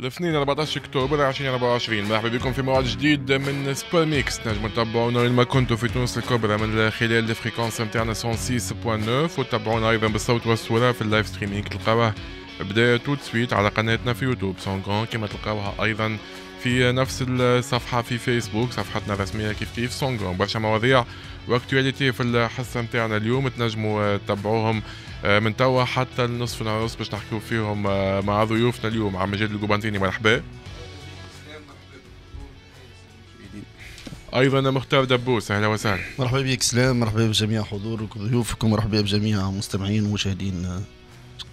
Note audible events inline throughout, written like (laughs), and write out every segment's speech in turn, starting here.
الاثنين 14 اكتوبر 2024 مرحبا بكم في موعد جديد من سبور ميكس نجم تتابعونا وين ما كنتوا في تونس الكبرى من خلال الفريكونس نتاعنا 106.9 وتتابعونا ايضا بالصوت والصوره في اللايف ستريمينغ تلقاوها بدا توت سويت على قناتنا في يوتيوب سونغون كما تلقاوها ايضا في نفس الصفحة في فيسبوك صفحتنا الرسمية كيف كيف سونغرون برشا مواضيع واكتواليتي في الحصة نتاعنا اليوم تنجموا تتبعوهم آه، من توا حتى النصف ونص باش نحكيو فيهم آه، مع ضيوفنا اليوم عم جاد القوبانتيني مرحبا ايضا مختار دبوس اهلا وسهلا مرحبا بك سلام مرحبا بجميع حضورك وضيوفكم مرحبا بجميع مستمعين ومشاهدين آه،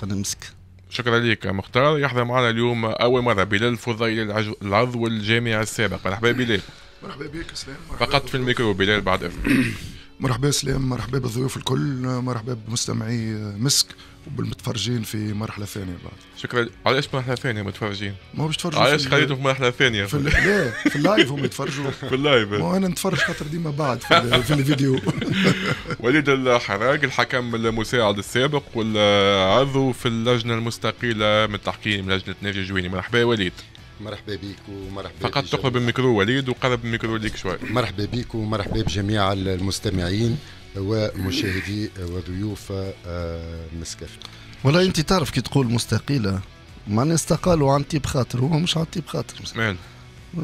قناه مسك شكرا لك مختار يحضر معنا اليوم اول مره بلال فضيل العضو الجامعي السابق مرحبا بلال مرحبا بك سلام فقط في الميكرو بلال بعد اذنك (clears throat) مرحبا سلام مرحبا بالضيوف الكل مرحبا بمستمعي مسك وبالمتفرجين في مرحله ثانيه بعد شكرا علاش مرحله ثانيه متفرجين ما باش تفرجوا علاش خليتهم في مرحله ثانيه في لا في اللايف هم يتفرجوا (laughs) في اللايف ما انا نتفرج خاطر ديما بعد في, في الفيديو (laughs) وليد الحراق الحكم المساعد السابق والعضو في اللجنه المستقيله من تحكيم لجنه نافي جويني مرحبا وليد مرحبا بك ومرحبا فقط تقرب الميكرو وليد وقرب الميكرو ليك شوي مرحبا بك ومرحبا بجميع المستمعين ومشاهدي وضيوف آه، مسكافي والله انت تعرف كي تقول مستقيله معناها استقالوا عن طيب خاطر هو مش عن طيب خاطر مال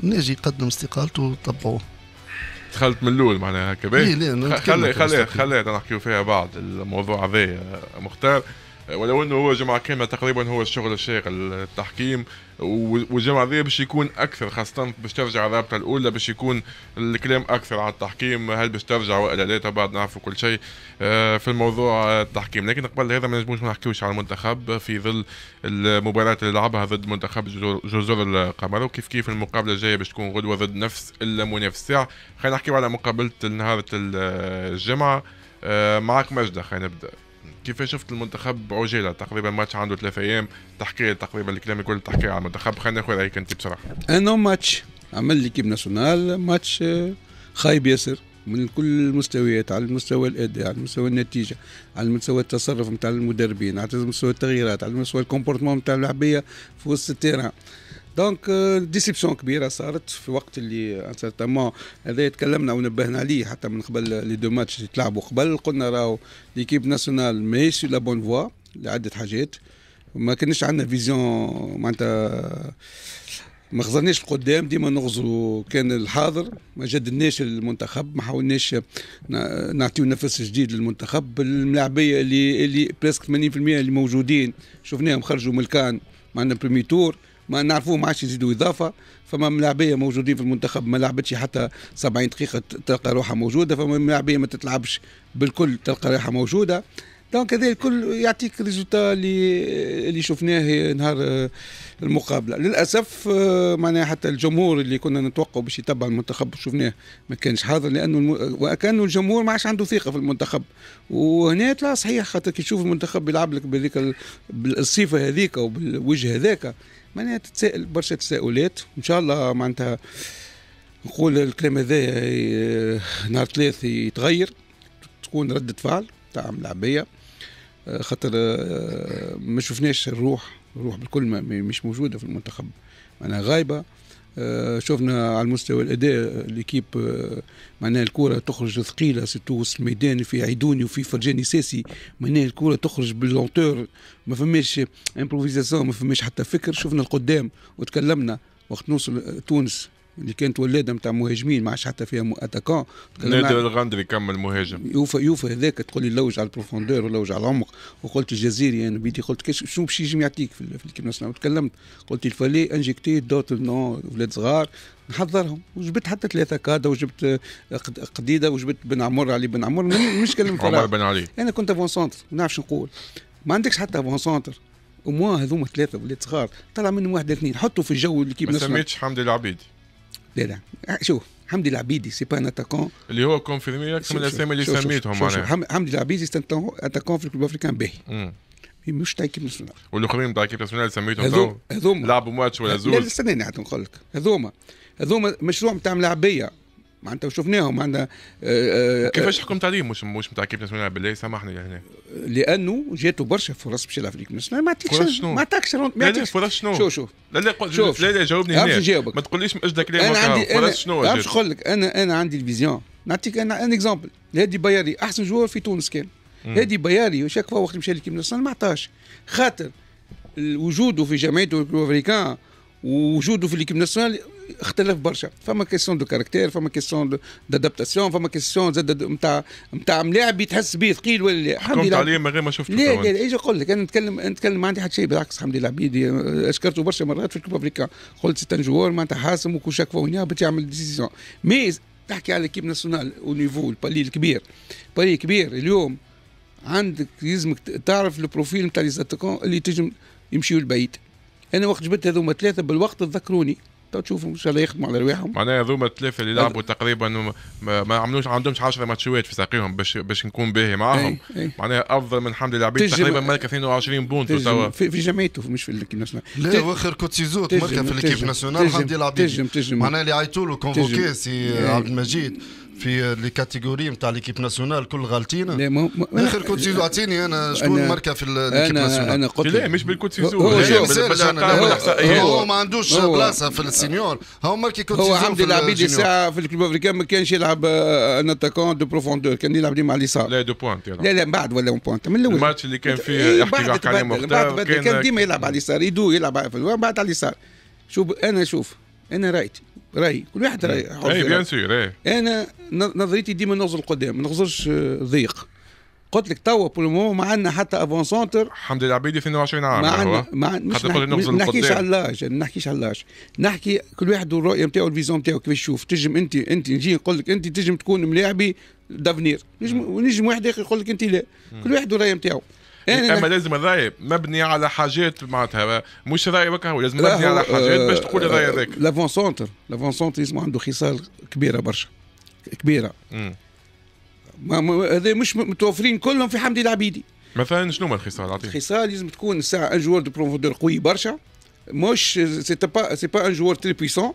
نجي يقدم استقالته وطبعوه دخلت من الاول معناها هكا باهي إيه، خلي خلي خلي نحكيو فيها بعد الموضوع هذايا مختار ولو انه هو جمعه كامله تقريبا هو الشغل الشاغل التحكيم والجمعه ذي باش يكون اكثر خاصه باش ترجع الرابطه الاولى باش يكون الكلام اكثر على التحكيم هل باش ترجع والا لا بعد نعرفوا كل شيء آه، في الموضوع آه، التحكيم لكن قبل هذا ما نجموش ما نحكيوش على المنتخب في ظل المباراه اللي لعبها ضد منتخب جزر القمر وكيف كيف المقابله الجايه باش تكون غدوه ضد نفس المنافس ساعه خلينا نحكيو على مقابله نهار آه، الجمعه معك مجدة خلينا نبدا كيف شفت المنتخب عجيلة تقريبا ماتش عنده ثلاثة ايام تحكي تقريبا الكلام الكل تحكي على المنتخب خلينا ناخذ هيك انت بصراحه انه ماتش عمل ليكيب ناسيونال ماتش آه، خايب ياسر من كل المستويات على المستوى الاداء على مستوى النتيجه على مستوى التصرف نتاع المدربين على مستوى التغييرات على مستوى الكومبورتمون نتاع اللاعبيه في وسط التيران دونك ديسيبسيون euh, كبيره صارت في وقت اللي سيرتامون هذا تكلمنا ونبهنا عليه حتى من قبل لي دو ماتش اللي تلعبوا قبل قلنا راهو ليكيب ناسيونال ماهيش سو لا بون فوا لعده حاجات ما كانش عندنا فيزيون معناتها ما خزرناش القدام ديما نغزو كان الحاضر ما جددناش المنتخب ما حاولناش نعطيو نفس جديد للمنتخب الملاعبيه اللي اللي بريسك 80% اللي موجودين شفناهم خرجوا من الكان معنا بريمي تور ما نعرفوه ما عادش يزيدوا اضافه فما ملاعبيه موجودين في المنتخب ما لعبتش حتى 70 دقيقه تلقى روحها موجوده فما ملاعبيه ما تتلعبش بالكل تلقى روحها موجوده دونك هذا الكل يعطيك ريزولتا اللي اللي شفناه نهار المقابله للاسف آه، معناها حتى الجمهور اللي كنا نتوقعوا باش يتبع المنتخب شفناه ما كانش حاضر لانه الم... وكانه الجمهور ما عادش عنده ثقه في المنتخب وهنا طلع صحيح خاطر كي تشوف المنتخب يلعب لك بهذيك الصفه هذيك وبالوجه هذاك معناها تتساءل برشا تساؤلات ان شاء الله معناتها نقول الكلام هذا آه، نهار ثلاث يتغير تكون ردة فعل تاع ملعبية آه، خاطر آه، ما شفناش الروح الروح بالكل مش موجودة في المنتخب معناها غايبة آه، شفنا على المستوى الاداء ليكيب آه، معناها الكره تخرج ثقيله سيتو وسط الميدان في عيدوني وفي فرجاني ساسي معناها الكره تخرج باللونتور ما فماش امبروفيزاسيون ما فماش حتى فكر شفنا القدام وتكلمنا وقت نوصل تونس اللي كانت ولاده نتاع مهاجمين ما عادش حتى فيها اتاكون نادر الغندري كمل مهاجم يوفى يوفى هذاك تقول لي لوج على البروفوندور ولوج على العمق وقلت الجزيري يعني انا بيدي قلت شنو باش يجم يعطيك في الكيب ناسيونال وتكلمت قلت الفالي انجكتي دوت نو ولاد صغار نحضرهم وجبت حتى ثلاثه كادا وجبت آه، قديده وجبت بن عمر علي بن عمر مش كلام عمر بن علي انا كنت افون سونتر ما نعرفش نقول ما عندكش حتى افون سونتر وموا هذوما ثلاثه ولاد صغار طلع منهم واحد اثنين حطوا في الجو اللي كيف ما سميتش حمدي العبيدي لا لا آه، شوف حمدي العبيدي سي با ان اتاكون اللي هو كونفيرمي اكثر من الاسامي اللي سميتهم معناها حمدي العبيدي سي اتاكون في الكلوب افريكان باهي مش تاع كيب ناسيونال والاخرين تاع كيب ناسيونال سميتهم هذوما هذوما لعبوا ماتش ولا زوز لا استنى نقول لك هذوما هذوما مشروع تاع ملاعبيه معناتها وشفناهم معناتها آه، آه، كيفاش آه، حكمت عليه مش مش كيف نسمع بالله سامحني هنا يعني. لانه جاته برشا فرص باش يلعب ليك ما عطيكش شنو ما عطاكش فرص شنو شوف شوف لا لا شوف لا لا جاوبني هنا ما تقوليش اجدى كلام انا عندي فرص شنو باش نقول لك انا انا عندي الفيزيون نعطيك انا ان اكزومبل هادي بياري احسن جوار في تونس كان هادي بياري وشاك فوا وقت مشى لكيم ما عطاش خاطر وجوده في جمعيه الافريكان ووجوده في ليكيب ناسيونال اختلف برشا فما كيسيون دو كاركتير فما كيسيون دادابتاسيون فما كيسيون زاد نتاع نتاع ملاعب يتحس به ثقيل ولا الحمد لله عليه من غير ما شفته لا لا ايش نقول لك انا نتكلم نتكلم ما عندي حتى شيء بالعكس الحمد لله عبيدي آه، اشكرته برشا مرات في الكوب افريكا قلت سيت ان جوار معناتها حاسم وكل شاك فوا يهبط يعمل ديسيزيون مي تحكي على ليكيب ناسيونال او نيفو البالي الكبير بالي كبير اليوم عندك لازمك تعرف البروفيل نتاع لي اللي تجم يمشيو لبعيد انا وقت جبت هذوما ثلاثه بالوقت تذكروني تو تشوفوا ان شاء الله يخدموا على رواحهم معناها هذوما الثلاثه اللي لعبوا تقريبا ما, عملوش عندهمش 10 ماتشات في ساقيهم باش باش نكون باهي معاهم إيه، إيه. معناها افضل من حمدي العبيد تقريبا ماركا 22 بونت توا في, في جمعيته مش في الكيب ناسيونال لا واخر كوتسيزوت ماركا في الكيب ناسيونال حمدي العبيد معناها اللي عيطوا له كونفوكي سي إيه. عبد المجيد في لي كاتيجوري نتاع ليكيب ناسيونال كل غالطين لا ما اخر كوت سيزو اعطيني انا شكون الماركة في ليكيب ناسيونال انا قلت لا مش بالكوت سيزو هو هو, إيه. هو ما عندوش بلاصه في السينيور هو ماركي كوت سيزو هو عمدي العبيد ساعة في الكلوب افريكان ما كانش يلعب آه، ان اتاكون دو بروفوندور كان يلعب ديما على اليسار لا دو بوانت لا لا من بعد ولا بوانت من الاول الماتش اللي كان فيه يحكي إيه، عليه مختار كان ديما يلعب على اليسار يدو يلعب في بعد على اليسار شوف انا شوف انا رايتي راي كل واحد راي اي بيان سور انا نظريتي ديما نغزر القدام ما نغزرش آه، ضيق قلت لك توا بولمو ما عندنا حتى افون سونتر حمد العبيدي 22 عام ما عندنا ما عندنا مش نحكي نحكيش على اللاج ما نحكيش على اللاج نحكي كل واحد والرؤيه نتاعو الفيزون نتاعو كيفاش يشوف تجم انت انت نجي نقول لك انت تجم تكون ملاعبي دافنير نجم ونجم واحد اخر يقول لك انت لا كل واحد والرؤيه نتاعو يعني اما لازم الراي مبني على حاجات معناتها مش راي بكا لازم مبني على حاجات باش تقول الراي آه، هذاك لافون سونتر لافون سونتر يسمع عنده خصال كبيره برشا كبيره هذا مش متوفرين كلهم في حمدي العبيدي مثلا شنو هما الخصال عطيني الخصال لازم تكون الساعه ان جوار دو بروفودور قوي برشا مش سي با سي با ان جوار تري بويسون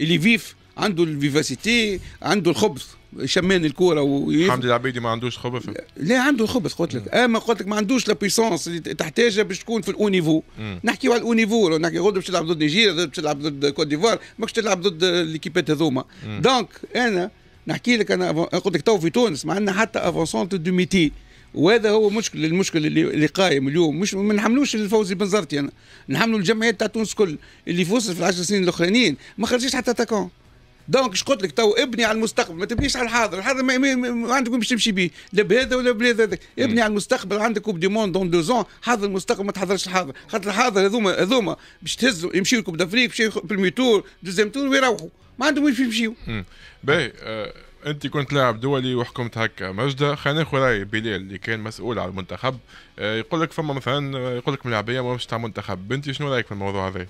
اللي فيف عنده الفيفاسيتي عنده الخبز شمان الكوره ويف... حمدي العبيدي ما عندوش خبث لا عنده خبث قلت لك اما قلت لك ما عندوش لابيسونس اللي تحتاجها باش تكون في الاونيفو نحكي على الاونيفو نحكي غدو باش تلعب ضد نيجيريا باش تلعب ضد كوت ديفوار ماكش تلعب ضد ليكيبات هذوما دونك انا نحكي لك انا قلت لك تو في تونس ما عندنا حتى افونسونت دو ميتي وهذا هو مشكل المشكل اللي, اللي قايم اليوم مش ما نحملوش الفوزي بنزرتي انا نحملوا الجمعيات تاع تونس كل اللي فوزت في العشر سنين الاخرانيين ما خرجش حتى تاكون دونك ايش قلت لك تو ابني على المستقبل ما تبنيش على الحاضر الحاضر ما, ما, عندك وين باش تمشي به لا بهذا ولا بهذا هذاك ابني على المستقبل عندك كوب دي موند دون دو زون حاضر المستقبل ما تحضرش الحاضر خاطر الحاضر هذوما هذوما باش تهزوا يمشيوا لكوب دافريك باش في دوزيام تور ويروحوا ما عندهم وين يمشيوا باهي آه، انت كنت لاعب دولي وحكمت هكا مجدة خلينا ناخذ راي بلال اللي كان مسؤول على المنتخب آه، يقول لك فما مثلا آه، يقول لك ملاعبيه ما مش تاع منتخب انت شنو رايك في الموضوع هذا؟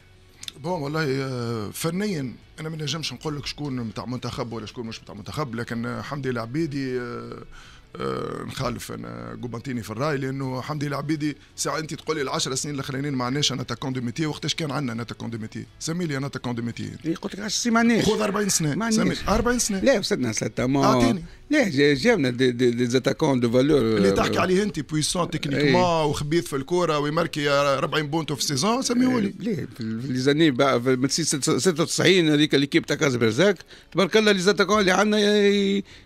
بون والله فنيا انا ما نجمش نقول لك شكون نتاع منتخب ولا شكون مش نتاع منتخب لكن حمدي العبيدي آه، آه، نخالف انا قبنتيني في الراي لانه حمدي العبيدي ساعه انت تقول لي العشر سنين الاخرانيين ما عندناش انا تاكون دو ميتي وقتاش كان عندنا انا تاكون دو ميتي سمي لي انا تاكون دو ميتي قلت لك 10 سنين ما عندناش خذ 40 سنه 40 سنه لا استاذنا ستا ما اعطيني ليه جابنا دي, دي, دي زاتاكون دو فالور اللي تحكي عليه انت بويسون إيه. تكنيكمون وخبيث في الكوره ويماركي 40 بونتو في السيزون سميهولي لي إيه، ليه في ليزاني من 96 هذيك ليكيب تاع برزاك تبارك الله لي زاتاكون اللي عندنا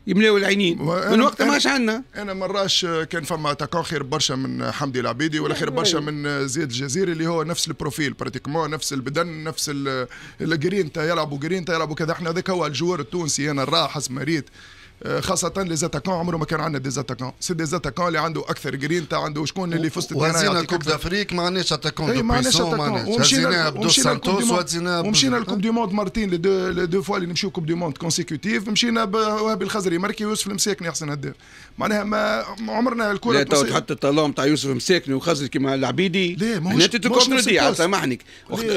يملاو العينين من وقتها ماش عندنا انا مراش كان فما اتاكون خير برشا من حمدي العبيدي ولا خير برشا من زياد الجزيري اللي هو نفس البروفيل براتيكمون نفس البدن نفس الجرينتا يلعبوا جرينتا يلعبوا كذا احنا هذاك هو الجوار التونسي انا اسمه ريت آه، خاصة لي زاتاكون عمره ما كان عندنا دي زاتاكون سي دي زاتاكون اللي عنده أكثر جرينتا عنده شكون اللي فزت وهزينا الكوب دافريك ما عندناش اتاكون دو بريسون ما عندناش هزيناها بدو سانتوس وهزيناها ومشينا الكوب دي موند مارتين لي دو فوا اللي نمشيو كوب دي موند كونسيكوتيف مشينا بوهبي الخزري ماركي يوسف المساكني احسن هداف معناها ما عمرنا الكره لا تو تحط الطلاو تاع يوسف مساكني وخزر كيما العبيدي لا ماهوش انت تكون دي سامحني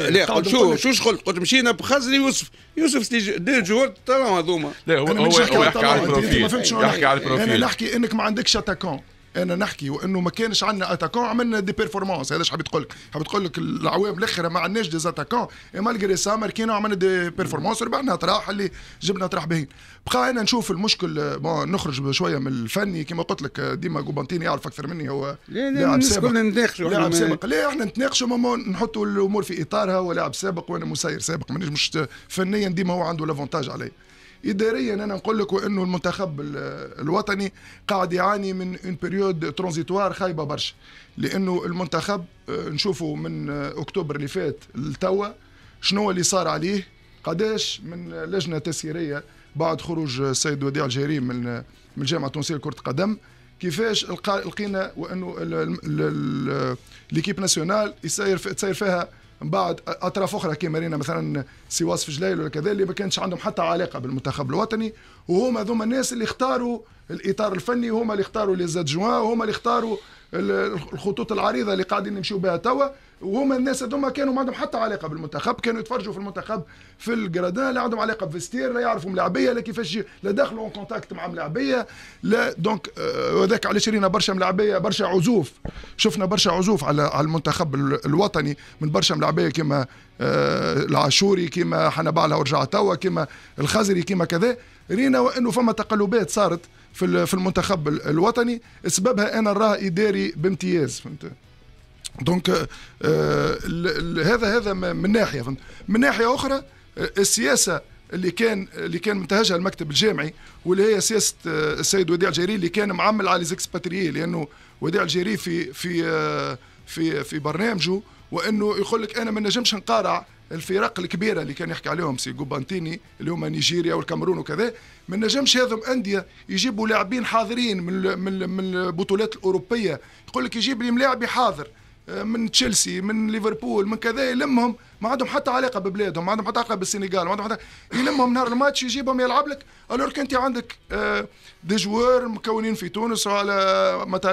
لا قلت شو شو شغل قلت مشينا بخزر يوسف يوسف دي جوار الطلاو هذوما لا هو هو يحكي على البروفيل يحكي على البروفيل انا نحكي انك ما عندكش اتاكون انا نحكي وانه ما كانش عندنا اتاكون عملنا دي بيرفورمانس هذا حبيت تقول لك حبيت تقول لك العوام الاخيره ما عندناش دي اي مالغري سا ماركينا عملنا دي بيرفورمانس ربحنا تراح اللي جبنا تراح باهين بقى انا نشوف المشكل بون نخرج شويه من الفني كما قلت لك ديما جوبانتيني يعرف اكثر مني هو لاعب سابق لاعب سابق لا احنا نتناقشوا نحطوا الامور في اطارها ولاعب سابق وانا مسير سابق مانيش مش فنيا ديما هو عنده لافونتاج علي اداريا انا نقول لك وانه المنتخب الوطني قاعد يعاني من اون بيريود ترانزيتوار خايبه برشا لانه المنتخب آه، نشوفه من آه، اكتوبر اللي فات لتوا شنو اللي صار عليه قداش من لجنه تسييريه بعد خروج السيد وديع الجيري من آه، من الجامعه التونسيه لكره القدم كيفاش لقينا وانه ليكيب ناسيونال يسير فيها من بعد اطراف اخرى كما رينا مثلا سواس في جليل ولا كذا اللي ما كانش عندهم حتى علاقه بالمنتخب الوطني وهما ذوما الناس اللي اختاروا الاطار الفني هما اللي اختاروا لي زادجوان هما اللي اختاروا الخطوط العريضه اللي قاعدين نمشيو بها توا وهما الناس هذوما كانوا ما عندهم حتى علاقه بالمنتخب كانوا يتفرجوا في المنتخب في الجرادان لا عندهم علاقه بفستير لا يعرفوا ملاعبيه لا كيفاش لا دخلوا اون كونتاكت مع ملاعبيه لا دونك آه، هذاك علاش رينا برشا ملاعبيه برشا عزوف شفنا برشا عزوف على على المنتخب الوطني من برشا ملاعبيه كما آه، العاشوري كما حنبالها ورجع توا كما الخزري كما كذا رينا انه فما تقلبات صارت في المنتخب الوطني سببها انا راه اداري بامتياز فهمت دونك آه، هذا هذا من ناحيه من ناحيه اخرى آه، السياسه اللي كان اللي كان منتهجها المكتب الجامعي واللي هي سياسه آه، السيد وديع الجيري اللي كان معمل على ليزيكسباتريي لانه وديع الجيري في في في في برنامجه وانه يقول لك انا ما نجمش نقارع الفرق الكبيره اللي كان يحكي عليهم سي جوبانتيني اللي هما نيجيريا والكاميرون وكذا ما نجمش هذم انديه يجيبوا لاعبين حاضرين من من البطولات الاوروبيه يقول لك يجيب لي ملاعبي حاضر من تشيلسي من ليفربول من كذا يلمهم ما عندهم حتى علاقه ببلادهم ما عندهم حتى علاقه بالسنغال ما عندهم حتى يلمهم نهار الماتش يجيبهم يلعب لك الورك انت عندك آه، دي جوار مكونين في تونس وعلى متاع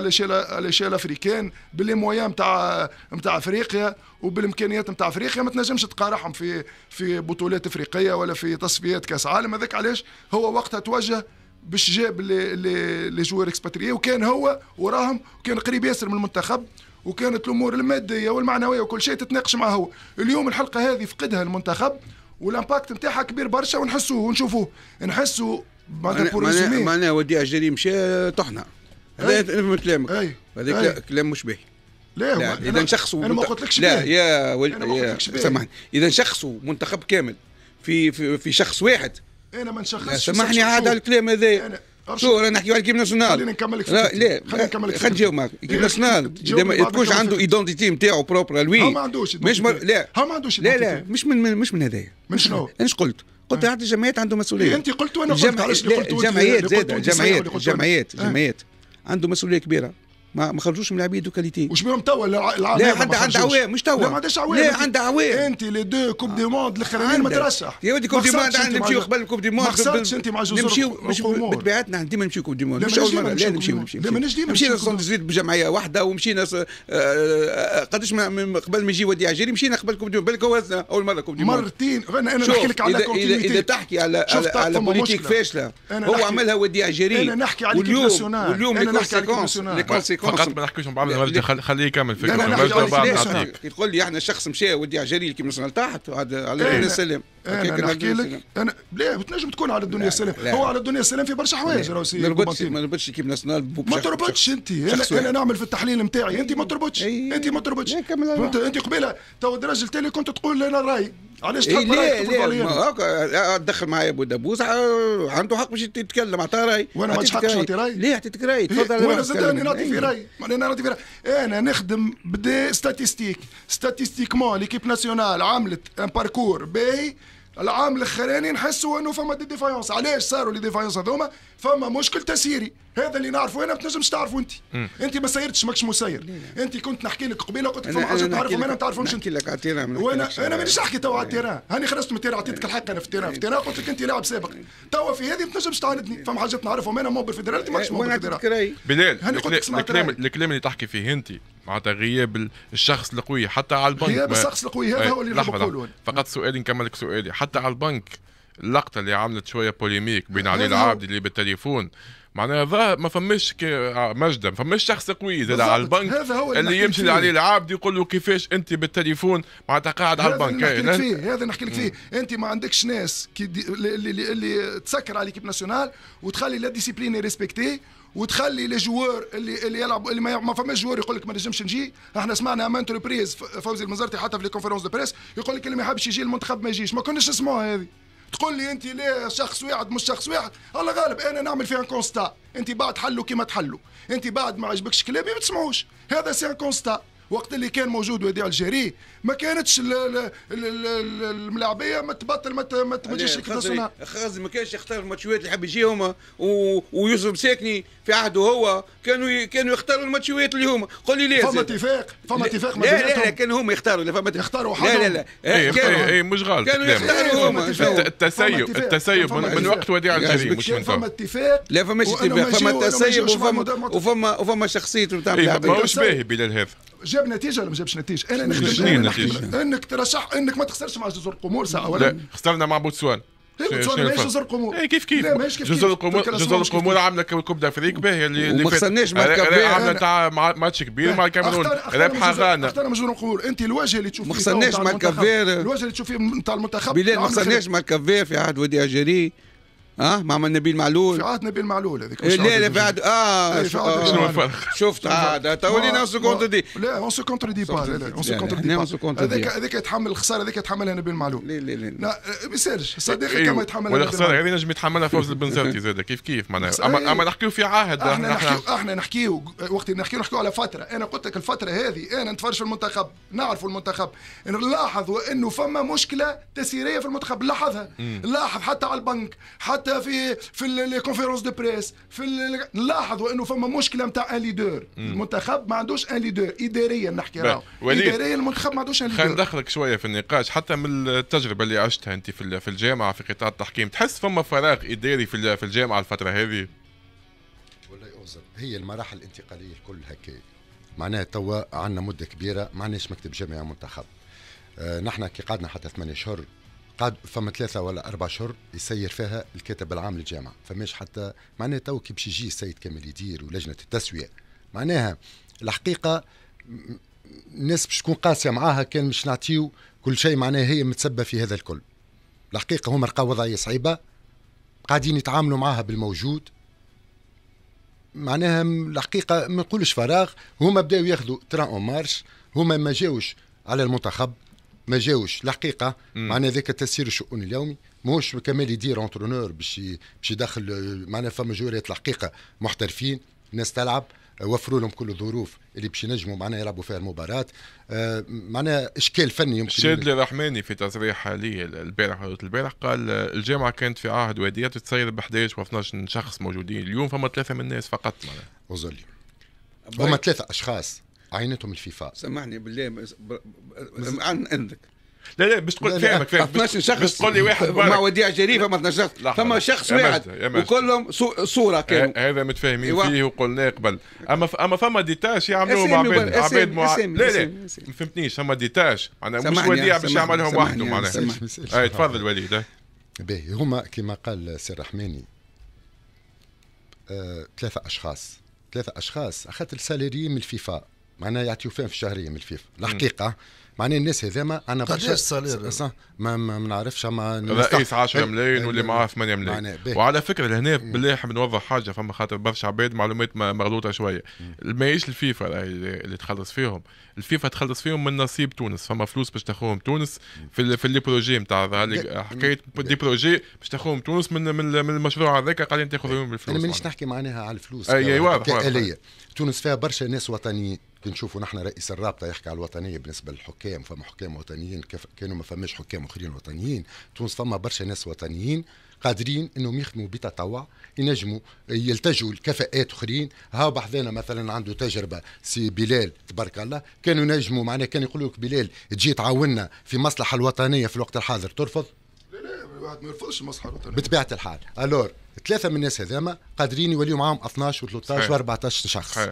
ليشيل افريكان باللي مويا نتاع نتاع افريقيا وبالامكانيات نتاع افريقيا ما تنجمش تقارحهم في في بطولات افريقيه ولا في تصفيات كاس عالم هذاك علاش هو وقتها توجه باش جاب لي جوار اكسباتريي وكان هو وراهم وكان قريب ياسر من المنتخب وكانت الامور الماديه والمعنويه وكل شيء تتناقش معه هو اليوم الحلقه هذه فقدها المنتخب والامباكت نتاعها كبير برشا ونحسوه ونشوفوه نحسوا معناها معناها ودي اجري مشى طحنا هذا فهم كلامك هذا كلام مش باهي لا, اذا شخص انا ما قلتلكش لا يا, سامحني اذا شخصوا منتخب كامل في في, في شخص واحد انا ما نشخصش سامحني عاد على الكلام هذا شو راه نحكيو على الكيب ناسيونال خلينا نكمل لا لا خلينا نكمل خلينا نجاوب معك الكيب إيه، ناسيونال ما تكونش عنده ايدونتيتي نتاعو بروبر لوي ها ما عندوش مش مر... لا ها ما عندوش لا لا مش من, مش من هذايا من شنو؟ انا قلت؟ قلت حتى أه. الجمعيات عنده مسؤوليه انت قلت وانا قلت علاش قلت الجمعيات زاد الجمعيات الجمعيات أه. جمعيات عنده مسؤوليه كبيره ما ما خرجوش من العبيد وكاليتي وش بهم توا العام لا عندها عندها عوام مش توا لا ما عندهاش عوام لا عندها عوام انت لي دو كوب دي موند الاخرين ما ترشح يا ودي كوب دي موند نمشيو قبل كوب دي موند ما خسرتش انت مع جزر نمشيو بطبيعتنا ديما نمشيو كوب دي موند مش اول مره لا نمشيو نمشيو مشينا سون بجمعيه واحده ومشينا آه، قداش قبل ما يجي ودي عجيري مشينا قبل كوب دي موند بالك هوزنا اول مره كوب دي موند مرتين انا نحكي لك على اذا تحكي على على بوليتيك فاشله هو عملها ودي عجيري انا نحكي على واليوم واليوم لي فقط ما نحكيش مع بعض خليه يكمل فكره لا لا لا تقول لي احنا شخص مشى ودي على الجريل كيما تحت هذا على إيه. السلام انا نحكي لك انا لا تنجم تكون على الدنيا سلام هو على الدنيا سلام في برشا حوايج راهو ما نربطش ما نربطش كيب ناسيونال ما تربطش انت انا, نعمل في التحليل نتاعي إيه. انت ما تربطش إيه. انت ما تربطش إيه، فهمت انت قبيله تو الراجل تالي كنت تقول انا الراي علاش تحب إيه ليه هكا آه، دخل معايا ابو دبوس عنده حق باش يتكلم عطاه راي وانا ما حقش نعطي راي ليه عطيتك راي تفضل وانا زاد راني نعطي في راي انا نعطي في راي انا نخدم بدا ستاتيستيك ستاتيستيكمون ليكيب ناسيونال عملت ان باركور باهي العام الاخراني نحسوا انه فما دي ديفايونس علاش صاروا لي ديفايونس هذوما فما مشكل تسييري هذا اللي نعرفه انا ما تنجمش تعرفه انت انت ما سيرتش ماكش مسير انت كنت نحكي لك قبيله قلت لك فما حاجه تعرفهم انا ما تعرفهمش انت لك على التيران وانا انا مانيش نحكي تو على إيه. التيران هاني خرجت من التيران عطيتك إيه. الحق انا في التيران في إيه. التيران قلت لك انت لاعب سابق تو في هذه ما تنجمش تعاندني فما حاجات نعرفهم انا موبر فيدرال انت ماكش موبر فيدرال بلال الكلام الكلام اللي تحكي فيه انت معناتها غياب الشخص القوي حتى على البنك غياب الشخص القوي هذا هو اللي نحب نقوله فقط سؤالي لك سؤالي حتى على البنك اللقطه اللي عملت شويه بوليميك بين علي العابدي اللي بالتليفون معناها ظاهر ما فماش آه، مجد ما فماش شخص قوي زاد على البنك هذا هو اللي, اللي يمشي عليه العابد يقول له كيفاش انت بالتليفون معناتها قاعد على البنك هذا نحكي لك فيه هذا نحكي لك فيه انت ما عندكش ناس كي اللي, اللي, اللي تسكر على ليكيب ناسيونال وتخلي لا ديسيبلين ريسبكتي وتخلي لي جوار اللي اللي يلعب اللي ما, ما فماش جوار يقول لك ما نجمش نجي احنا سمعنا امان فوزي المنزرتي حتى في لي دو بريس يقول لك اللي ما يحبش يجي المنتخب ما يجيش ما كناش نسمعوها هذه تقول لي انت ليه شخص واحد مش شخص واحد الله غالب انا نعمل فيها كونستا انت بعد حلوا كيما تحلوا انت بعد ما عجبكش كلامي ما تسمعوش هذا سي كونستا وقت اللي كان موجود وديع الجري ما كانتش الملاعبيه ما تبطل ما تجيش تصنع خازي ما كانش يختار الماتشوات اللي يجي يجيهم ويوسف ساكني في عهده هو كانوا كانوا يختاروا الماتشوات اللي هما قول لي ليه فما اتفاق فما اتفاق ما بيناتهم لا لا, كانوا هما يختاروا لا فما يختاروا حاجه لا لا لا اي إيه، إيه، إيه، مش غلط كانوا يختاروا هما التسيب التسيب من وقت وديع يعني الجري مش من فما اتفاق لا فماش اتفاق فما تسيب وفما وفما وفما شخصيه نتاع ماهوش باهي بلال هذا جاب نتيجه ولا ما جابش نتيجه؟ انا نخدم انك ترشح انك ما تخسرش مع جزر القمور ساعه ولا خسرنا مع بوتسوان إيه، ماهيش جزر القمور اي كيف كيف لا ماهيش كيف جزر القمور جزر القمور عامله كوب دافريك باهي اللي ما خسرناش مع كبير عامله تاع ماتش كبير مع الكاميرون رابحه غانا اختار جزر القمور انت الوجه اللي تشوف ما خسرناش مع الوجه اللي تشوف فيه نتاع المنتخب بلاد ما خسرناش مع الكافير في عهد ودي اجري اه مع نبيل معلول شعات نبيل معلول هذيك آه، لا لا بعد اه شنو الفرق شفت عاد تو لينا اون سو كونتردي يعني لا اون سو كونتردي با لا اون سو كونتردي با هذاك هذيك يتحمل الخساره هذيك يتحملها نبيل معلول لا لا آه، لا لا ما يسالش إيه، صديقي إيه، كما يتحملها والخساره هذه نجم يتحملها فوز (laughs) البنزرتي زاد كيف كيف معناها اما إيه. اما نحكيو في عهد احنا نحكيو احنا نحكيو وقت نحكيو نحكيو على فتره انا قلت لك الفتره هذه انا نتفرج في المنتخب نعرف المنتخب نلاحظ انه فما مشكله تسييريه في المنتخب نلاحظها نلاحظ حتى على البنك حتى في في لي كونفيرونس دو بريس في نلاحظوا انه فما مشكله نتاع ان ليدر المنتخب ما عندوش ان ليدر اداريا نحكي راهو اداريا المنتخب ما عندوش ان ليدر خلينا ندخلك شويه في النقاش حتى من التجربه اللي عشتها انت في في الجامعه في قطاع التحكيم تحس فما فراغ اداري في في الجامعه الفتره هذه والله اوصل هي المراحل الانتقاليه الكل هكا معناها توا عندنا مده كبيره ما عندناش مكتب جامعي منتخب آه، نحن كي قعدنا حتى ثمانية شهور قعد فما ثلاثة ولا أربع شهور يسير فيها الكاتب العام للجامعة فماش حتى معناها تو كي باش يجي السيد كامل يدير ولجنة التسوية معناها الحقيقة الناس باش تكون قاسية معاها كان مش نعطيو كل شيء معناها هي متسبة في هذا الكل الحقيقة هما لقاو وضعية صعيبة قاعدين يتعاملوا معاها بالموجود معناها الحقيقة ما نقولش فراغ هما بداو ياخذوا تران اون مارش هما ما جاوش على المنتخب ما جاوش الحقيقه معنا ذاك تسير الشؤون اليومي ماهوش كمال يدير اونترونور باش باش يدخل معنا فما جوريات الحقيقه محترفين ناس تلعب وفروا لهم كل الظروف اللي باش ينجموا معنا يلعبوا فيها المباراه آه معنا اشكال فني يمكن شاد الرحماني في تصريح لي البارح البارح قال الجامعه كانت في عهد واديات تصير ب 11 و 12 شخص موجودين اليوم فما ثلاثه من الناس فقط معنا وظلي هما ثلاثه اشخاص عينتهم الفيفا سامحني بالله مز... عن عندك لا لا باش تقول فاهمك فهمك 12 شخص تقول لي واحد مع وديع جريفه ما 12 شخص ثم شخص واحد وكلهم صوره كانوا هذا متفاهمين فيه وقلناه قبل اما ف... اما فما ديتاش يعملوه مع بعض عباد مع لا لا ما فهمتنيش فما ديتاش معناها مش وديع باش يعملهم وحده معناها اي تفضل وليد أه. باهي هما كما قال سي الرحماني آه، ثلاثه اشخاص ثلاثه اشخاص اخذت السالاري من الفيفا معناها يعطيو فين في الشهريه من الفيفا الحقيقه معناها الناس ما انا برشا ما ما نعرفش ما الرئيس 10 إيه، ملايين واللي معاه 8 ملايين وعلى فكره لهنا بالله حاب نوضح حاجه فما خاطر برشا عباد معلومات مغلوطه شويه ماهيش الفيفا اللي تخلص فيهم الفيفا تخلص فيهم من نصيب تونس فما فلوس باش تاخذهم تونس في في لي بروجي نتاع حكايه دي بروجي باش تاخذهم تونس من من المشروع هذاك قاعدين تاخذ لهم إيه. الفلوس انا مانيش نحكي معناها على الفلوس اي واضح تونس فيها برشا ناس وطنيين كنشوفوا نحن رئيس الرابطه يحكي على الوطنيه بالنسبه للحكام فما حكام وطنيين كف... كانوا ما فماش حكام اخرين وطنيين تونس فما برشا ناس وطنيين قادرين انهم يخدموا بتطوع ينجموا يلتجوا لكفاءات اخرين ها بحذانا مثلا عنده تجربه سي بلال تبارك الله كانوا ينجموا معناها كان يقولوا لك بلال تجي تعاوننا في المصلحه الوطنيه في الوقت الحاضر ترفض؟ لا لا الواحد ما يرفضش المصلحه الوطنيه بطبيعه الحال الور ثلاثه من الناس هذاما قادرين يوليو معاهم 12 و13 و14 شخص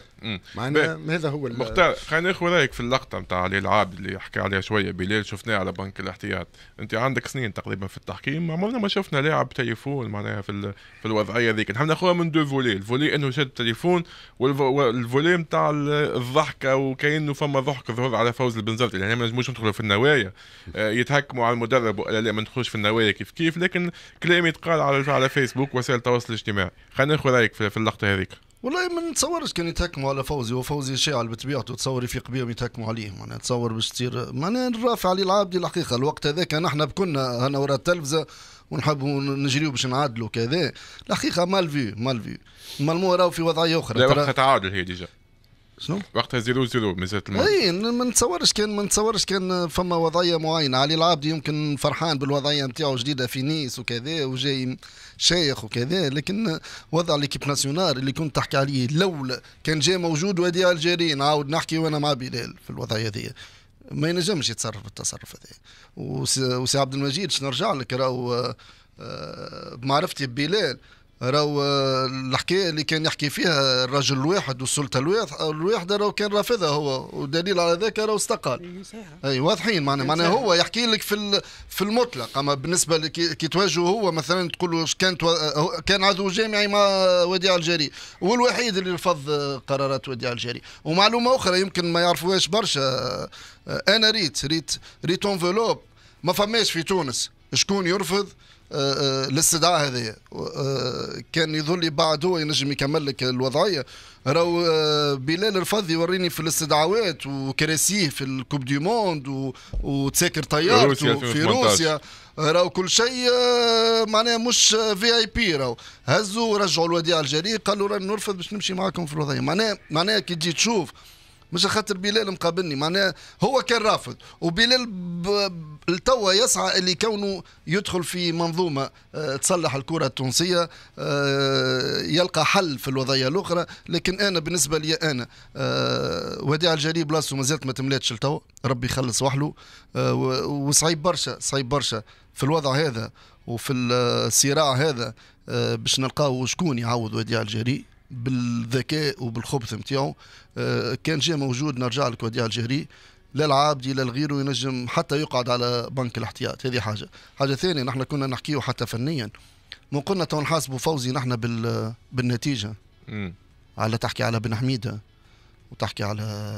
معناها هذا هو مختار خلينا ناخذ رايك في اللقطه نتاع الالعاب اللي حكى عليها شويه بلال شفناها على بنك الاحتياط انت عندك سنين تقريبا في التحكيم عمرنا ما شفنا لاعب تليفون معناها في في الوضعيه ذيك نحن ناخذها من دو فولي الفولي انه شد التليفون والفولي نتاع الضحكه وكانه فما ضحك ظهور على فوز البنزرتي يعني ما نجموش ندخلوا في النوايا آه، يتهكموا على المدرب ولا لا ما ندخلوش في النوايا كيف كيف لكن كلام يتقال على على فيسبوك وسائل وسائل التواصل الاجتماعي خلينا ناخذ رايك في اللقطه هذيك والله ما نتصورش كان يتهكموا على فوزي وفوزي على بطبيعته تصور يفيق بهم يتهكموا عليه أنا تصور باش تصير معناها نرافع علي العابدي الحقيقه الوقت هذاك نحن بكنا انا وراء التلفزه ونحبوا نجريو باش نعادلوا كذا الحقيقه مال في مال في مالمو راهو في وضعيه اخرى لا وقت تعادل هي ديجا شنو؟ وقتها زيرو زيرو الماتش اي ما نتصورش كان ما نتصورش كان فما وضعيه معينه علي العابدي يمكن فرحان بالوضعيه نتاعو جديده في نيس وكذا وجاي شيخ وكذا لكن وضع ليكيب ناسيونال اللي كنت تحكي عليه لولا كان جاي موجود وادي الجيري نعاود نحكي وانا مع بلال في الوضعيه هذه ما ينجمش يتصرف التصرف هذا وسي عبد المجيد نرجع لك راهو آه، آه، بمعرفتي ببلال راهو آه، الحكايه اللي كان يحكي فيها الرجل الواحد والسلطه الواحده راهو كان رافضها هو ودليل على ذاك راهو استقال أيوة، اي واضحين معنا معنا هو يحكي لك في في المطلق اما بالنسبه كي تواجهه هو مثلا تقول له كان آه، كان عضو جامعي مع وديع الجري والوحيد اللي رفض آه، قرارات وديع الجري ومعلومه اخرى يمكن ما يعرفوهاش برشا انا ريت ريت ريت انفلوب ما فماش في تونس شكون يرفض الاستدعاء آه، آه، هذايا آه، كان يظن لي بعد هو ينجم يكمل لك الوضعيه راهو بلال الفضي وريني في الاستدعاءات وكراسيه في الكوب دي موند وتساكر طيارته في روسيا راهو كل شيء معناها مش في اي بي راهو هزوا رجعوا الوديعه الجاريه قالوا رانا نرفض باش نمشي معاكم في الوضعيه معناها معناها كي تجي تشوف مش خاطر بلال مقابلني معناها هو كان رافض وبلال التوا يسعى اللي كونه يدخل في منظومه آه، تصلح الكره التونسيه آه، يلقى حل في الوضعيه الاخرى لكن انا بالنسبه لي انا آه، وديع الجري بلاصته مازالت ما تملاتش لتوا ربي يخلص وحله وصعيب برشا صعيب برشا في الوضع هذا وفي الصراع هذا باش نلقاو شكون يعوض وديع الجري بالذكاء وبالخبث نتاعو آه، كان جا موجود نرجع لك وديع الجهري لا العابدي لا لغيره ينجم حتى يقعد على بنك الاحتياط هذه حاجه حاجه ثانيه نحن كنا نحكيه حتى فنيا مو قلنا تو نحاسبوا فوزي نحن بالنتيجه على تحكي على بن حميده وتحكي على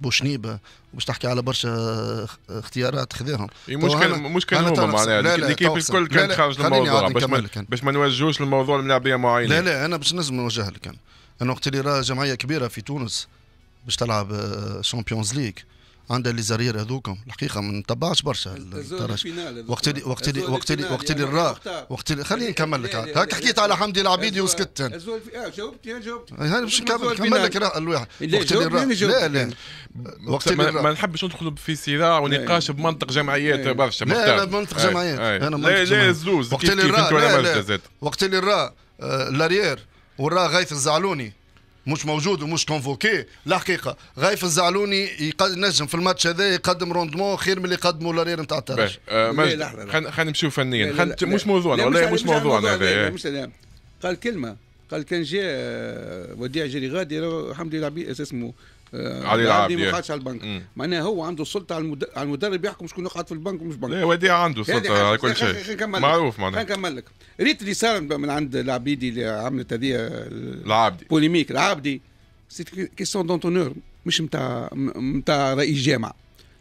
بوشنيبه وباش تحكي على برشا اختيارات خذاهم مش كان مش كان هما معناها ليكيب الكل كانت خارج الموضوع باش ما, نوجهوش الموضوع لملاعبيه معينه لا لا انا باش نجم نوجه لك انا انا وقت اللي راه جمعيه كبيره في تونس باش تلعب شامبيونز آه، ليغ عندها اللي زرير هذوكم الحقيقه ما نتبعش برشا وقت اللي وقت اللي وقت اللي يعني وقت اللي الرا وقت اللي خليني يعني نكمل لك يعني هاك حكيت على حمدي العبيدي وسكت انا جاوبت يا جاوبت باش نكمل نكمل لك الواحد وقت اللي لا لا وقت اللي ما نحبش ندخل في صراع ونقاش بمنطق جمعيات برشا لا لا بمنطق جمعيات انا لا لا زوز وقت اللي الرا وقت اللي الرا آه، لاريير والرا غيث الزعلوني مش موجود ومش كونفوكي الحقيقه غايف الزعلوني يقدم نجم في الماتش هذا يقدم روندمون خير من اللي قدمه لارير نتاع الترجي آه، خلينا نمشيو فنيا مش موضوعنا ولا مش موضوعنا هذا إيه. قال كلمه قال كان جاء آه، وديع جري غادي حمدي العبيد اسمه آه، علي العابدي ما قعدش على البنك معناها هو عنده السلطه على المدرب, يحكم شكون يقعد في البنك ومش بنك لا إيه، وديع عنده سلطه على كل شيء معروف معناها نكمل لك ريت اللي صار من عند العبيدي اللي عملت هذه آه، العابدي بوليميك العابدي سي كيسيون دونتونور مش نتاع نتاع رئيس جامعه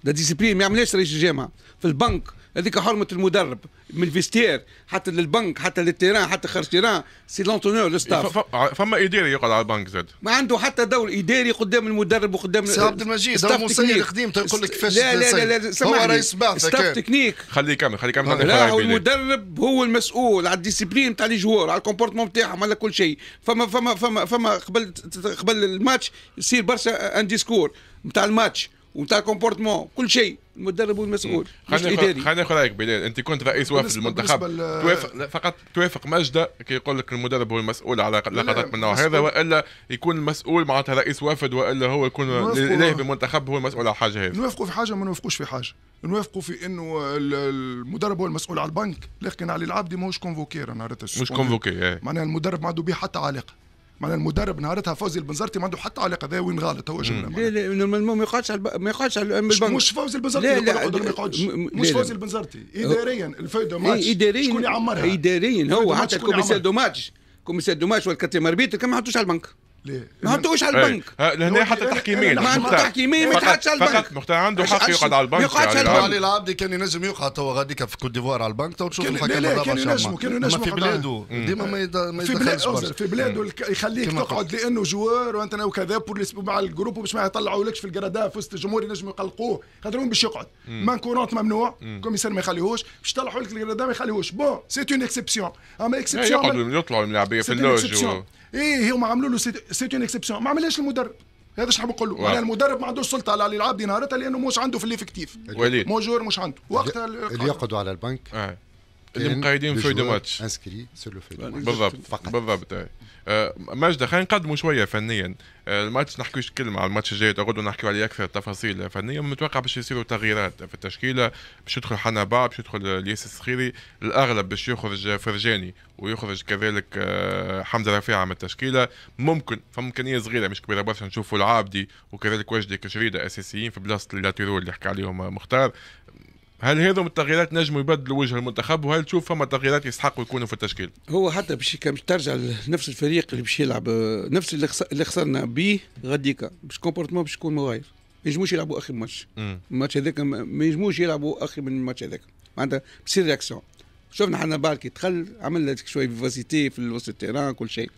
لا ديسيبلين ما يعملهاش رئيس الجامعه في البنك هذيك حرمه المدرب من الفيستير حتى للبنك حتى للتيران حتى خارج التيران سي لونتونور ستاف فما اداري يقعد على البنك زاد ما عنده حتى دور اداري قدام المدرب وقدام سي عبد المجيد هو مسير قديم تقول لك كيفاش لا لا لا, لا هو رئيس بعثه ستاف تكنيك خليه يكمل خليه يكمل لا هو المدرب هو المسؤول على الديسيبلين تاع لي جوار على الكومبورتمون تاعهم على كل شيء فما فما فما فما قبل قبل الماتش يصير برشا ان ديسكور نتاع الماتش ونتاع الكومبورتمون كل شيء المدرب والمسؤول المسؤول خليني خلينا ناخذ رايك بلال انت كنت رئيس وفد المنتخب توافق فقط توافق مجده كي يقول لك المدرب هو المسؤول على لقطات من النوع هذا والا يكون المسؤول معناتها رئيس وفد والا هو يكون لاعب المنتخب هو المسؤول على حاجه هذه نوافقوا في حاجه ما نوافقوش في حاجه نوافقوا في انه المدرب هو المسؤول على البنك لكن علي العبدي ماهوش كونفوكي نهار مش كونفوكي إيه. معناها المدرب ما عنده به حتى علاقه معناها المدرب نهارتها فوزي البنزرتي ما عنده حتى علاقه ذا وين غلط هو جمله لا لا ما يقعدش ما يقعدش على مش, مش فوزي البنزرتي ما يقعدش مش فوزي البنزرتي اداريا الفايده إيه، ماتش اداريا شكون يعمرها اداريا هو حتى الكوميسار دو ماتش كوميسار دو ماتش والكاتيم اربيتر كان ما حطوش على البنك ليه؟ ما تقولش على إيه. البنك لهنا حتى تحكيميا ما تحكيميا ما يتحدش على البنك فقط مختار عنده حق يقعد على البنك يقعد يعني. على البنك علي العبدي كان ينجم يقعد تو غاديك في كوت ديفوار على البنك تو تشوف الحكم هذا كانوا ينجموا كان ينجم في بلاده ديما ما يدخلش في بلاده يخليك تقعد لانه جوار وانت وكذا مع الجروب باش ما يطلعولكش في الجرادا في وسط الجمهور ينجم يقلقوه خاطر وين باش يقعد مان كورونت ممنوع كوميسار ما يخليهوش باش يطلعوا لك الكرادا ما يخليهوش بون سيت اون اكسبسيون اما اكسبسيون يقعدوا يطلعوا الملاعبيه في اللوج ايه هما عملوا له سيت اون اكسبسيون ما عملهاش المدرب هذا شنو نقول له يعني المدرب ما عندوش سلطه على الالعاب دي نهارتها لانه مش عنده في الليفكتيف موجور مش عنده وقتها اللي يقعدوا على البنك آه. اللي مقيدين في دو ماتش انسكري سور لو دو بالضبط فقط بالضبط آه خلينا نقدموا شويه فنيا أه، الماتش نحكيوش كلمه على الماتش الجاي تقعدوا نحكيو عليه اكثر تفاصيل فنيه متوقع باش يصيروا تغييرات في التشكيله باش يدخل حنا باع باش يدخل الياس السخيري الاغلب باش يخرج فرجاني ويخرج كذلك أه، حمزه رفيعه من التشكيله ممكن فامكانيه صغيره مش كبيره برشا نشوفوا العابدي وكذلك وجدي كشريده اساسيين في بلاصه اللاتيرول اللي حكى عليهم مختار هل هذو التغييرات نجموا يبدلوا وجه المنتخب وهل تشوف فما تغييرات يستحقوا يكونوا في التشكيل؟ هو حتى باش ترجع لنفس الفريق اللي باش يلعب نفس اللي خسرنا به غديكا باش كومبورتمون باش يكون مغاير ما ينجموش يلعبوا اخر ماتش الماتش هذاك ما ينجموش يلعبوا اخر من الماتش هذاك معناتها بصير رياكسيون شفنا حنا بالكي دخل عمل شويه فيفاسيتي في الوسط التيران كل شيء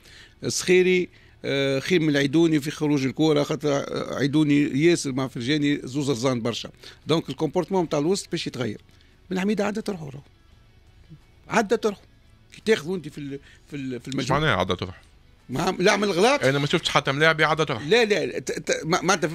الصخيري آه، خير من العيدوني في خروج الكره خاطر عيدوني ياسر مع فرجاني زوز رزان برشا دونك الكومبورتمون نتاع الوسط باش يتغير بن حميد عدى طرحه عدت روحه كي تاخذوا انت في في المجموعه معناها عدت روحه ما لا من الغلط انا ما شفتش حتى ملاعب يعدى تروح لا لا معناتها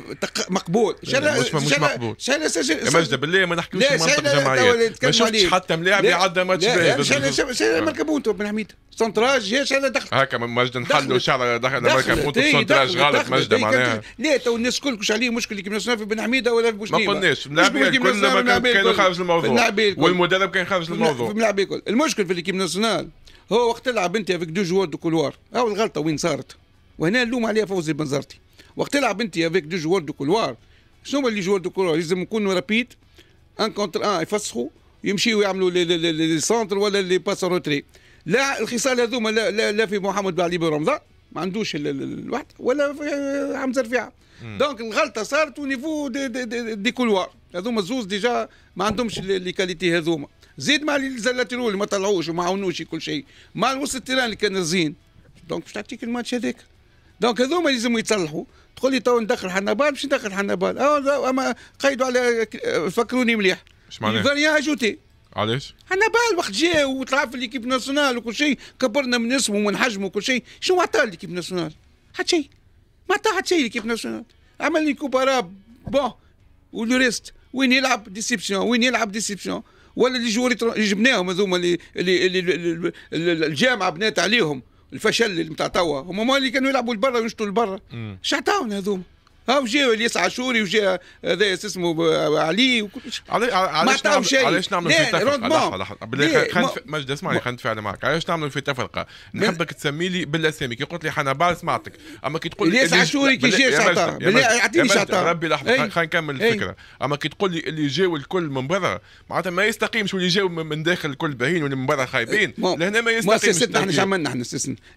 مقبول مش مش مقبول شلا سجل مجد بالله ما نحكيوش منطق جماعيه ما شفتش حتى ملاعب يعدى ماتش باهي شلا شلا انت بن حميد سونتراج يا شلا دخل هكا مجد نحلوا شعر دخل انت سونتراج غلط مجد معناها لا تو الناس الكل كش عليه مشكله كيما في بن حميده ولا في بوشنيبه ما قلناش ملاعب كل كانوا خارج الموضوع والمدرب كان خارج الموضوع المشكل في الكيم ناسيونال هو وقت تلعب انت افيك دو جوار دو كولوار او الغلطه وين صارت وهنا نلوم عليها فوزي بنزرتي وقت تلعب انت افيك دو جوار دو كولوار شنو اللي جوار دو كولوار لازم يكونوا رابيد ان كونتر ان يفسخوا يمشيوا يعملوا لي سونتر ولا لي باس روتري لا الخصال هذوما لا, لا, لا في محمد بن علي بن رمضان ما عندوش الواحد ولا حمزه رفيعه دونك الغلطه صارت ونيفو دي, دي, دي, دي كولوار هذوما الزوز ديجا ما عندهمش لي كاليتي هذوما زيد مع الزلات ما طلعوش وما عاونوش كل شيء مع الوسط التيران اللي كان زين دونك باش تعطيك الماتش هذاك دونك هذوما لازم يتصلحوا تقول لي تو ندخل حنابال باش ندخل حنابال آه، اما قيدوا على فكروني مليح اش معناها؟ اجوتي علاش؟ انا بعد وقت جا وطلع في ليكيب ناسيونال وكل شيء كبرنا من اسمه ومن حجمه وكل شيء شنو عطى ليكيب ناسيونال؟ حتى شيء ما عطى حتى شيء ليكيب ناسيونال عمل لي كوب بون ولو ريست وين يلعب ديسيبسيون وين يلعب ديسيبسيون ولا اللي جوري اللي جبناهم هذوما اللي, اللي, اللي, الجامعه بنات عليهم الفشل اللي متعطوا توا هما اللي كانوا يلعبوا لبرا ويشطوا لبرا عطاونا هذوما ها وجا الياس عاشوري وجا آه، هذا اسمه آه، علي وكل شيء علاش نعمل شيء علاش نعملوا في تفرقه بالله مجد اسمعني خلينا نتفاعل معك علاش نعملوا في تفرقه نحبك تسمي لي بالاسامي كي قلت لي حنا بعد سمعتك اما كي تقول لي الياس عاشوري كي جا شعطان اعطيني شعطان ربي لحظه خلينا نكمل الفكره اما كي تقول لي اللي جاو الكل من برا معناتها ما يستقيمش واللي جاو من داخل الكل باهين واللي من برا خايبين لهنا ما يستقيمش احنا ايش عملنا احنا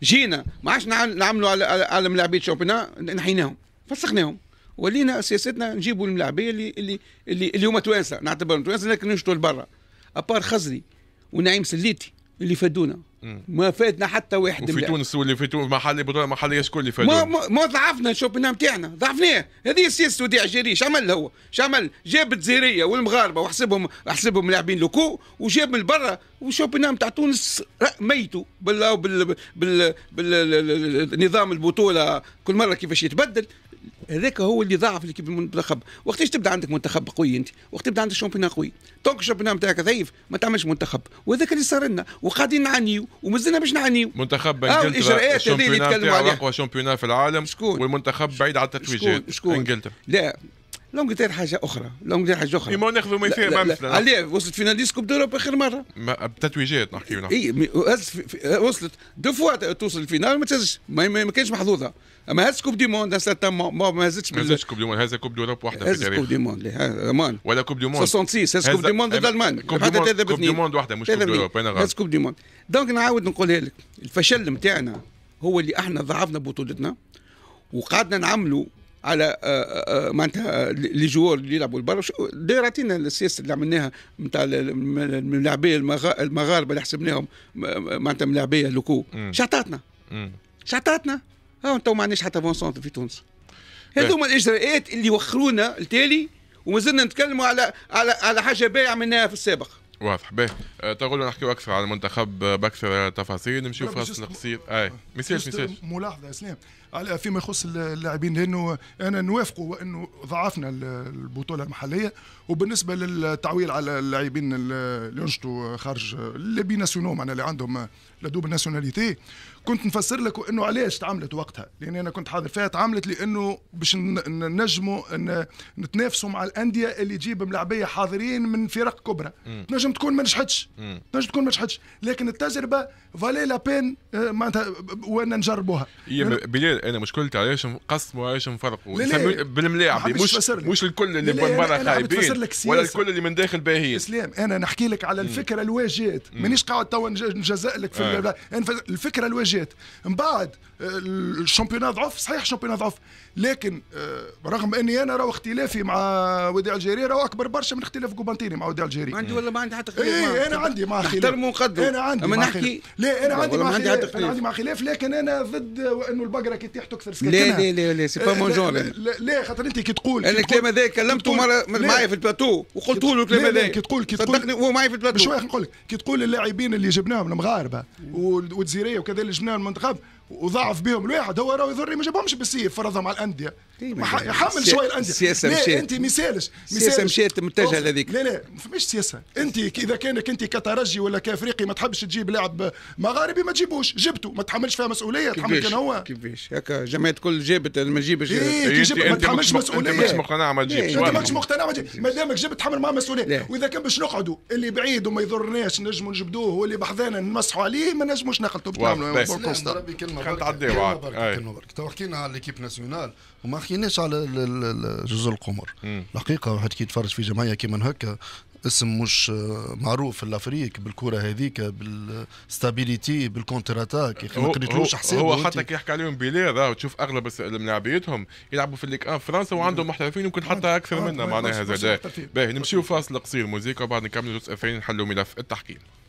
جينا ما عادش نعم- نعملوا على ملاعبين شوبينا نحيناهم فسخناهم ولينا سياستنا نجيبوا الملاعبيه اللي اللي اللي, اللي هما توانسه نعتبرهم توانسه لكن نشطوا لبرا ابار خزري ونعيم سليتي اللي فادونا ما فاتنا حتى واحد وفي تونس واللي في تونس محلي بطوله محليه شكون اللي فادونا ما, ما ضعفنا الشوبينا نتاعنا ضعفناه هذه سياسه وديع اش عمل هو شعمل جاب الجزيريه والمغاربه وحسبهم حسبهم لاعبين لوكو وجاب من برا والشوبينا نتاع تونس ميتوا بالنظام البطوله كل مره كيفاش يتبدل هذاك هو اللي ضعف ليكيب المنتخب وقتاش تبدا عندك منتخب قوي انت وقت تبدا عندك شامبيون قوي دونك الشامبيون نتاعك ضعيف ما تعملش منتخب وهذاك اللي صار لنا وقاعدين نعانيو ومازلنا باش نعانيو منتخب آه، انجلترا الشامبيون تاعو اقوى شامبيون في العالم شكون والمنتخب بعيد على التتويجات شكون, شكون؟ انجلترا لا لونجلتير حاجه اخرى لونجلتير حاجه اخرى ما ناخذوا ما فيها مثلا علاه وصلت فيناليست كوب دوروب اخر مره بتتويجات نحكي اي وصلت دو فوا توصل الفينال ما تهزش ما, ما كانش محظوظه اما هز كوب دي موند ما ما هزتش ما هزتش كوب دي موند هذا كوب دي اوروب وحده هز كوب دي موند امان ولا كوب دي موند 66 هز كوب دي موند ضد المانيا كوب دي موند وحده مش كوب دي اوروب انا غلط هز كوب دي موند دونك نعاود نقولها لك الفشل نتاعنا هو اللي احنا ضعفنا بطولتنا وقعدنا نعملوا على آه، آه، آه، معناتها لي اللي يلعبوا البرا دايرتنا السياسه اللي عملناها نتاع الملاعبيه المغاربه اللي حسبناهم معناتها ملاعبيه لوكو شطاتنا شطاتنا ها تو ما عندناش حتى فون سونتر في تونس هذوما الاجراءات اللي وخرونا التالي ومازلنا نتكلموا على على على حاجه باهيه عملناها في السابق واضح باهي تقولوا نحكيو اكثر على المنتخب باكثر تفاصيل نمشيو في فاصل قصير اي ما يصيرش ما يصيرش ملاحظه اسلام على فيما يخص اللاعبين لانه انا نوافقوا انه ضعفنا البطوله المحليه وبالنسبه للتعويل على اللاعبين اللي ينشطوا خارج اللي ناسيونو معناها اللي عندهم لا دوب ناسيوناليتي كنت نفسر لك انه علاش تعملت وقتها لان انا كنت حاضر فيها تعملت لانه باش نجموا إن نتنافسوا مع الانديه اللي تجيب ملاعبيه حاضرين من فرق كبرى تنجم تكون ما نجحتش تنجم تكون ما نجحتش لكن التجربه فالي لا بين معناتها آه، وانا نجربوها يعني بلال انا مشكلتي علاش قسموا علاش نفرقوا بالملاعب مش مش الكل اللي من برا خايبين ولا الكل اللي من داخل باهيين اسلام انا نحكي لك على الفكره الواجهات مانيش قاعد توا نجزأ لك في آه. الفكره الواجهات من بعد آه، الشامبيونات ضعف صحيح الشامبيونات ضعف لكن آه، رغم اني انا راهو اختلافي مع وديع الجيري راه اكبر برشا من اختلاف كوبانتيني مع وديع الجيري عندي ولا ما عندي حتى اختلاف ايه انا عندي مع خلاف انا عندي اما نحكي لا انا عندي مع خلاف انا عندي مع خلاف لكن انا ضد انه البقره كي تريح تكسر سكاكينها لا لا لا سي با مون جون لا لا خاطر انت كي تقول انا الكلام هذا كلمته مره معايا في البلاتو وقلت له الكلام هذا كي تقول كي تقول صدقني هو معايا في البلاتو شويه نقول لك كي تقول اللاعبين اللي جبناهم المغاربه والجزيريه وكذا اللي جبناهم المنتخب وضعف بهم الواحد هو راهو يضر ما جابهمش بالسيف فرضهم على الانديه حمل شويه الانديه السياسه مشيت انت مثالش السياسه مشيت متجهه لهذيك لا لا ما فماش سياسه انت اذا كانك انت كترجي ولا كافريقي ما تحبش تجيب لاعب مغاربي ما تجيبوش جبته ما تحملش فيها مسؤوليه تحمل كان هو كيفاش هكا جمعيه كل جابت ما تجيبش إيه، ما تحملش مسؤوليه انت ماكش مقتنع ما إيه، تجيبش انت ماكش مقتنع ما تجيبش دامك جبت تحمل معاه مسؤوليه واذا كان باش نقعدوا اللي بعيد وما يضرناش نجموا نجبدوه واللي بحذانا نمسحوا عليه ما نجموش نخلطوا بتعملوا نعم، كلمه خلينا نتعداو عاد تو حكينا على ليكيب ناسيونال وما حكيناش على جزر القمر الحقيقه واحد كي يتفرج في جمعيه كيما هكا اسم مش معروف في الافريك بالكره هذيك بالستابيليتي بالكونتر اتاك يا اخي ما قريتلوش حساب هو حتى كي يحكي عليهم راه تشوف اغلب ملاعبيتهم يلعبوا في الليك ان فرنسا وعندهم محترفين يمكن حتى آه، اكثر آه، منا آه، معناها زاد باهي نمشيو فاصل قصير موزيكا وبعد نكملوا الجزء الثاني نحلوا ملف التحكيم